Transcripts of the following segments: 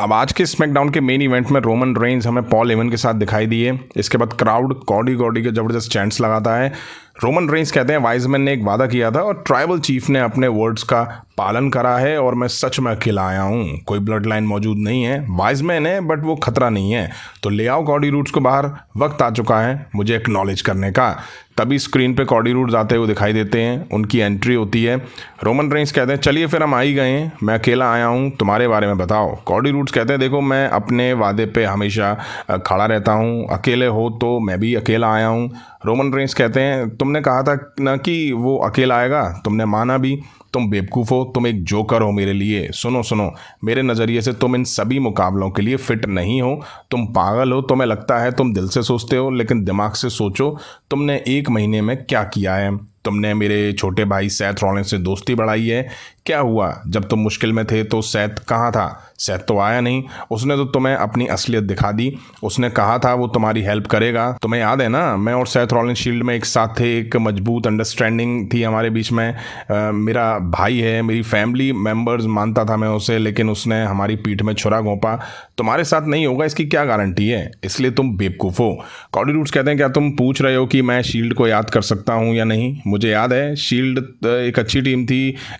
अब आज के स्मैकडाउन के मेन इवेंट में रोमन रेंज हमें पॉल इवन के साथ दिखाई दिए इसके बाद क्राउड कॉडी गॉडी के जबरदस्त चैंट्स लगाता है रोमन रेंज कहते हैं वाइजमैन ने एक वादा किया था और ट्राइबल चीफ ने अपने वर्ड्स का पालन करा है और मैं सच में अकेला आया हूँ कोई ब्लड लाइन मौजूद नहीं है वाइज मैन है बट वो खतरा नहीं है तो ले आओ कॉडी रूट्स को बाहर वक्त आ चुका है मुझे एक्नॉलेज करने का तभी स्क्रीन पे कॉडी रूट्स आते हुए दिखाई देते हैं उनकी एंट्री होती है रोमन रेंस कहते हैं चलिए फिर हम आ ही गए हैं मैं अकेला आया हूँ तुम्हारे बारे में बताओ कॉडी रूट्स कहते हैं देखो मैं अपने वादे पे हमेशा खड़ा रहता हूँ अकेले हो तो मैं भी अकेला आया हूँ रोमन रेंस कहते हैं तुमने कहा था ना कि वो अकेला आएगा तुमने माना भी तुम बेवकूफ़ हो तुम एक जोकर हो मेरे लिए सुनो सुनो मेरे नज़रिए से तुम इन सभी मुकाबलों के लिए फ़िट नहीं हो तुम पागल हो तुम्हें लगता है तुम दिल से सोचते हो लेकिन दिमाग से सोचो तुमने एक महीने में क्या किया है तुमने मेरे छोटे भाई सैथ रॉलिंस से दोस्ती बढ़ाई है क्या हुआ जब तुम मुश्किल में थे तो सैथ कहाँ था सैथ तो आया नहीं उसने तो तुम्हें अपनी असलियत दिखा दी उसने कहा था वो तुम्हारी हेल्प करेगा तुम्हें याद है ना मैं और सैथ रॉलिंस शील्ड में एक साथ थे एक मजबूत अंडरस्टैंडिंग थी हमारे बीच में आ, मेरा भाई है मेरी फैमिली मेम्बर्स मानता था मैं उसे लेकिन उसने हमारी पीठ में छुरा घोंपा तुम्हारे साथ नहीं होगा इसकी क्या गारंटी है इसलिए तुम बेवकूफ़ हो कॉडी रूट्स कहते हैं क्या तुम पूछ रहे हो कि मैं शील्ड को याद कर सकता हूँ या नहीं मुझे याद है शील्ड एक अच्छी टीम थी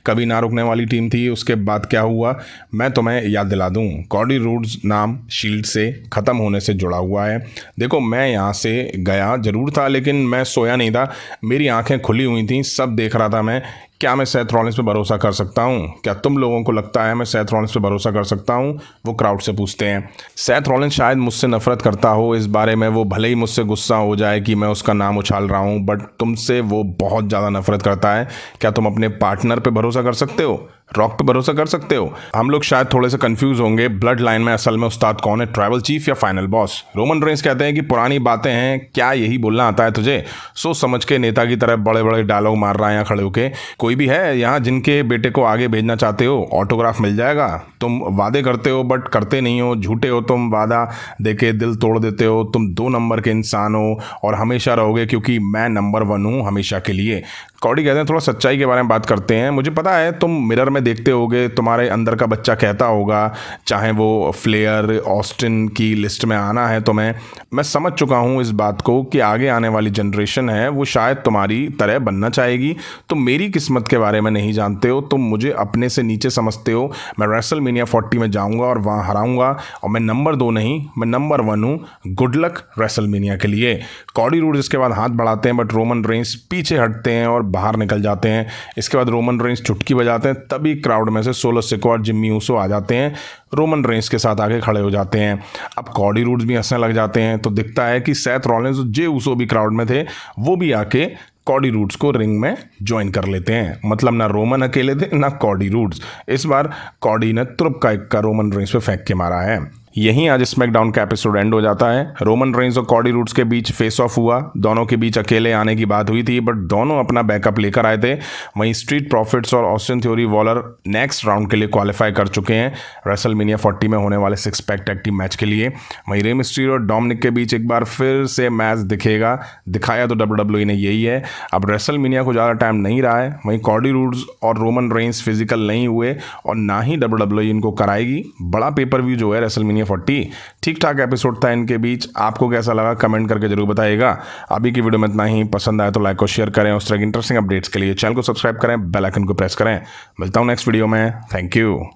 कभी ना रुकने वाली टीम थी उसके बाद क्या हुआ मैं तुम्हें याद दिला दूँ कॉडी रूड्स नाम शील्ड से ख़त्म होने से जुड़ा हुआ है देखो मैं यहाँ से गया ज़रूर था लेकिन मैं सोया नहीं था मेरी आँखें खुली हुई थी सब देख रहा था मैं क्या मैं सैथ रॉलिंस पे भरोसा कर सकता हूँ क्या तुम लोगों को लगता है मैं सैथ रॉलिंस पे भरोसा कर सकता हूँ वो क्राउड से पूछते हैं सैथ रॉलिंस शायद मुझसे नफरत करता हो इस बारे में वो भले ही मुझसे गुस्सा हो जाए कि मैं उसका नाम उछाल रहा हूँ बट तुमसे वो बहुत ज़्यादा नफरत करता है क्या तुम अपने पार्टनर पर भरोसा कर सकते हो रॉक पे भरोसा कर सकते हो हम लोग शायद थोड़े से कंफ्यूज होंगे ब्लड लाइन में असल में उस्ताद कौन है ट्रैवल चीफ या फाइनल बॉस रोमन रेंस कहते हैं कि पुरानी बातें हैं क्या यही बोलना आता है तुझे सोच समझ के नेता की तरह बड़े बड़े डायलॉग मार रहा है यहाँ खड़े होके कोई भी है यहाँ जिनके बेटे को आगे भेजना चाहते हो ऑटोग्राफ मिल जाएगा तुम वादे करते हो बट करते नहीं हो झूठे हो तुम वादा देके दिल तोड़ देते हो तुम दो नंबर के इंसान हो और हमेशा रहोगे क्योंकि मैं नंबर वन हूँ हमेशा के लिए कौडी कहते हैं थोड़ा सच्चाई के बारे में बात करते हैं मुझे पता है तुम मिरर में देखते हो तुम्हारे अंदर का बच्चा कहता होगा चाहे वो फ्लेयर ऑस्टिन की लिस्ट में आना है तुम्हें तो मैं समझ चुका हूँ इस बात को कि आगे आने वाली जनरेशन है वो शायद तुम्हारी तरह बनना चाहेगी तुम मेरी किस्मत के बारे में नहीं जानते हो तुम मुझे अपने से नीचे समझते हो मैं रेसल इंडिया फोर्टी में जाऊंगा और वहां हराऊंगा और मैं नंबर दो नहीं मैं नंबर वन हूं गुड लक रेसलमीनिया के लिए कॉडी रूड इसके बाद हाथ बढ़ाते हैं बट रोमन रेंस पीछे हटते हैं और बाहर निकल जाते हैं इसके बाद रोमन रेंस चुटकी बजाते हैं तभी क्राउड में से सोलो सिको और जिम्मी ऊसो आ जाते हैं रोमन रेंस के साथ आगे खड़े हो जाते हैं अब कॉडी रूड भी हंसने लग जाते हैं तो दिखता है कि सैथ रॉलेंस जे ऊसो भी क्राउड में थे वो भी आके कॉडी रूट्स को रिंग में ज्वाइन कर लेते हैं मतलब ना रोमन अकेले थे ना कॉडी रूट्स इस बार कॉडी ने तुरप का एक का रोमन रिंग्स पे फेंक के मारा है यहीं आज स्मैकडाउन का एपिसोड एंड हो जाता है रोमन रेंज और कॉडी रूट्स के बीच फेस ऑफ हुआ दोनों के बीच अकेले आने की बात हुई थी बट दोनों अपना बैकअप लेकर आए थे वहीं स्ट्रीट प्रॉफिट्स और Austin Theory Waller next round के लिए क्वालिफाई कर चुके हैं रसल मीनिया फोर्टी में होने वाले सिक्स पैक टैक्टिव मैच के लिए वहीं रेम स्ट्रीट और डोमिनिक के बीच एक बार फिर से मैच दिखेगा दिखाया तो डब्ल्यू e ने यही है अब रसल मीनिया को ज़्यादा टाइम नहीं रहा है वहीं कॉडी रूट्स और रोमन रेंज फिजिकल नहीं हुए और ना ही डब्ल्यू डब्ल्यू e इनको कराएगी बड़ा पेपर व्यू जो है रेसल मीनिया फोर्टी ठीक ठाक एपिसोड था इनके बीच आपको कैसा लगा कमेंट करके जरूर बताइएगा अभी की वीडियो में इतना ही पसंद आया तो लाइक और शेयर करें उस तरह के इंटरेस्टिंग अपडेट्स के लिए चैनल को सब्सक्राइब करें बेलाइकन को प्रेस करें मिलता हूँ नेक्स्ट वीडियो में थैंक यू